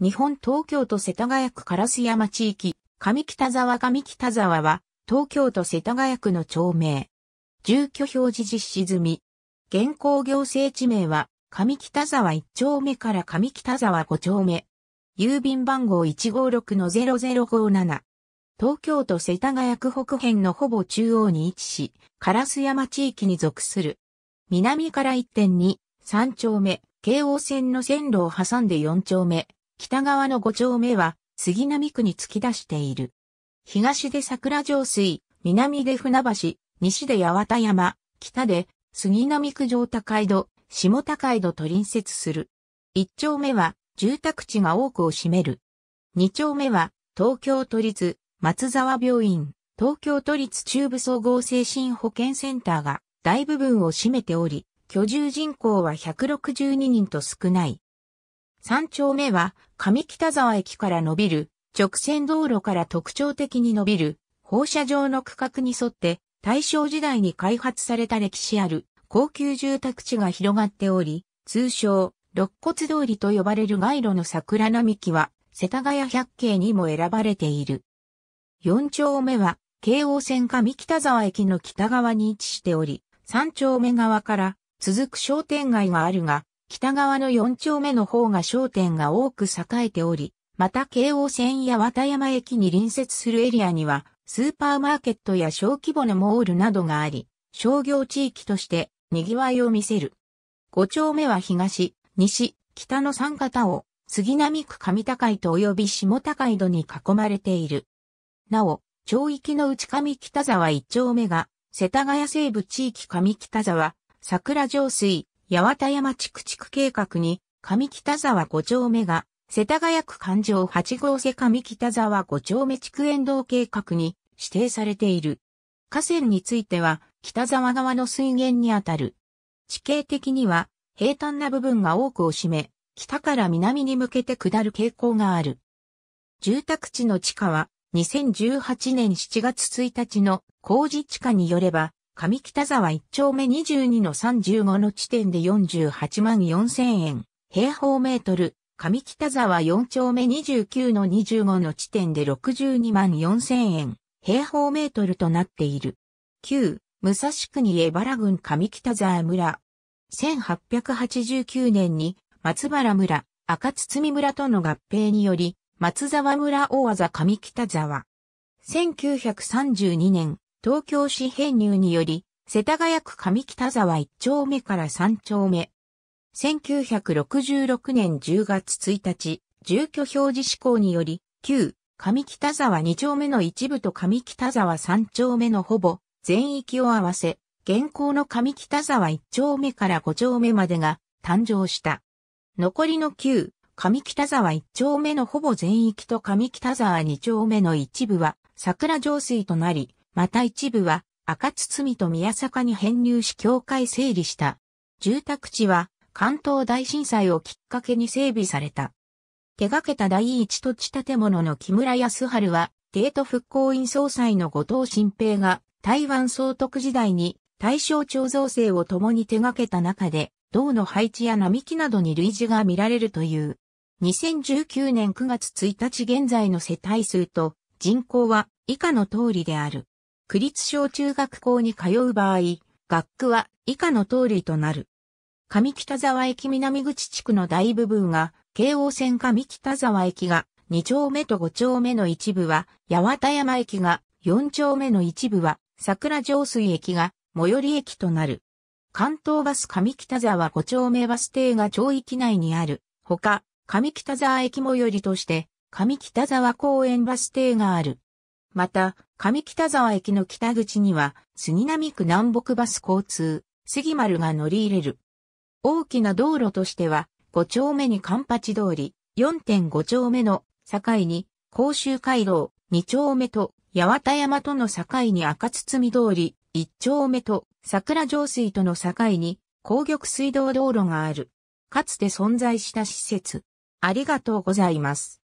日本東京都世田谷区烏山地域、上北沢上北沢は、東京都世田谷区の町名。住居表示実施済み。現行行政地名は、上北沢1丁目から上北沢5丁目。郵便番号156-0057。東京都世田谷区北辺のほぼ中央に位置し、烏山地域に属する。南から1.2、3丁目、京王線の線路を挟んで4丁目、北側の五丁目は杉並区に突き出している。東で桜上水、南で船橋、西で八幡山、北で杉並区上高井戸、下高井戸と隣接する。一丁目は住宅地が多くを占める。二丁目は東京都立松沢病院、東京都立中部総合精神保健センターが大部分を占めており、居住人口は162人と少ない。三丁目は上北沢駅から伸びる、直線道路から特徴的に伸びる、放射状の区画に沿って、大正時代に開発された歴史ある高級住宅地が広がっており、通称、肋骨通りと呼ばれる街路の桜並木は、世田谷百景にも選ばれている。4丁目は、京王線上北沢駅の北側に位置しており、3丁目側から続く商店街があるが、北側の4丁目の方が商店が多く栄えており、また京王線や和田山駅に隣接するエリアには、スーパーマーケットや小規模のモールなどがあり、商業地域として賑わいを見せる。5丁目は東、西、北の三方を、杉並区上高井と及び下高井戸に囲まれている。なお、町域の内上北沢1丁目が、世田谷西部地域上北沢、桜上水、八幡山地区地区計画に、上北沢五丁目が、世田谷区環状八号瀬上北沢五丁目地区沿道計画に指定されている。河川については、北沢側の水源にあたる。地形的には、平坦な部分が多くを占め、北から南に向けて下る傾向がある。住宅地の地下は、2018年7月1日の工事地下によれば、上北沢1丁目22の35の地点で48万4千円、平方メートル、上北沢4丁目29の25の地点で62万4千円、平方メートルとなっている。9、武蔵国江原郡上北沢村。1889年に松原村、赤堤村との合併により、松沢村大技上北沢。1932年、東京市編入により、世田谷区上北沢1丁目から3丁目。1966年10月1日、住居表示施行により、旧上北沢2丁目の一部と上北沢3丁目のほぼ全域を合わせ、現行の上北沢1丁目から5丁目までが誕生した。残りの旧上北沢1丁目のほぼ全域と上北沢2丁目の一部は桜上水となり、また一部は赤堤と宮坂に編入し境界整理した。住宅地は関東大震災をきっかけに整備された。手掛けた第一土地建物の木村康春は、帝都復興院総裁の後藤新平が台湾総督時代に対象町造成を共に手掛けた中で、銅の配置や並木などに類似が見られるという。2019年9月1日現在の世帯数と人口は以下の通りである。区立小中学校に通う場合、学区は以下の通りとなる。上北沢駅南口地区の大部分が、京王線上北沢駅が2丁目と5丁目の一部は、八幡山駅が4丁目の一部は、桜上水駅が最寄り駅となる。関東バス上北沢5丁目バス停が町域内にある。ほか、上北沢駅最寄りとして、上北沢公園バス停がある。また、上北沢駅の北口には、杉並区南北バス交通、杉丸が乗り入れる。大きな道路としては、5丁目に環八通り、4.5丁目の境に、甲州街道、2丁目と八幡山との境に赤包通り、1丁目と桜上水との境に、高玉水道道路がある。かつて存在した施設。ありがとうございます。